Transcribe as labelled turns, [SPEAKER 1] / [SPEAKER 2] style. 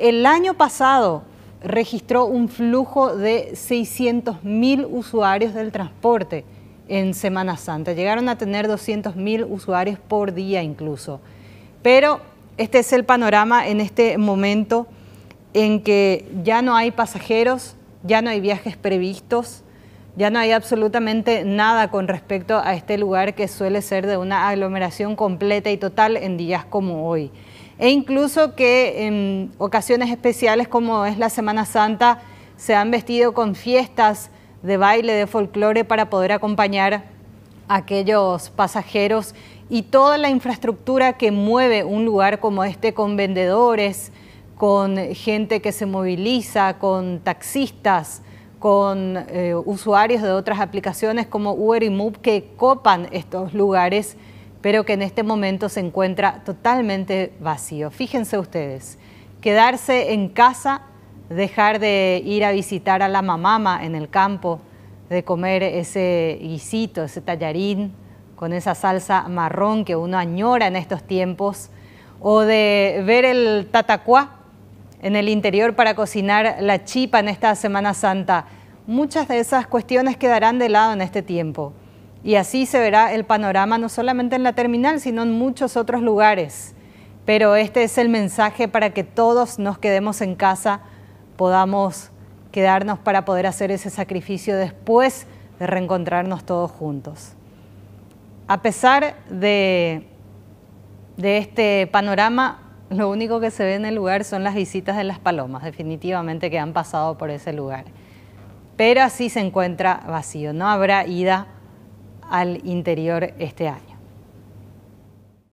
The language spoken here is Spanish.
[SPEAKER 1] El año pasado registró un flujo de 600.000 usuarios del transporte en Semana Santa. Llegaron a tener 200.000 usuarios por día incluso. Pero este es el panorama en este momento en que ya no hay pasajeros, ya no hay viajes previstos, ya no hay absolutamente nada con respecto a este lugar que suele ser de una aglomeración completa y total en días como hoy e incluso que en ocasiones especiales como es la Semana Santa se han vestido con fiestas de baile, de folclore para poder acompañar a aquellos pasajeros y toda la infraestructura que mueve un lugar como este con vendedores, con gente que se moviliza, con taxistas, con eh, usuarios de otras aplicaciones como Uber y Move que copan estos lugares pero que en este momento se encuentra totalmente vacío. Fíjense ustedes, quedarse en casa, dejar de ir a visitar a la mamama en el campo, de comer ese guisito, ese tallarín con esa salsa marrón que uno añora en estos tiempos, o de ver el tatacuá en el interior para cocinar la chipa en esta Semana Santa. Muchas de esas cuestiones quedarán de lado en este tiempo. Y así se verá el panorama no solamente en la terminal, sino en muchos otros lugares. Pero este es el mensaje para que todos nos quedemos en casa, podamos quedarnos para poder hacer ese sacrificio después de reencontrarnos todos juntos. A pesar de, este panorama, lo único que se ve en el lugar son las visitas de las palomas, definitivamente que han pasado por ese lugar. Pero así se encuentra vacío, no habrá ida al interior este año.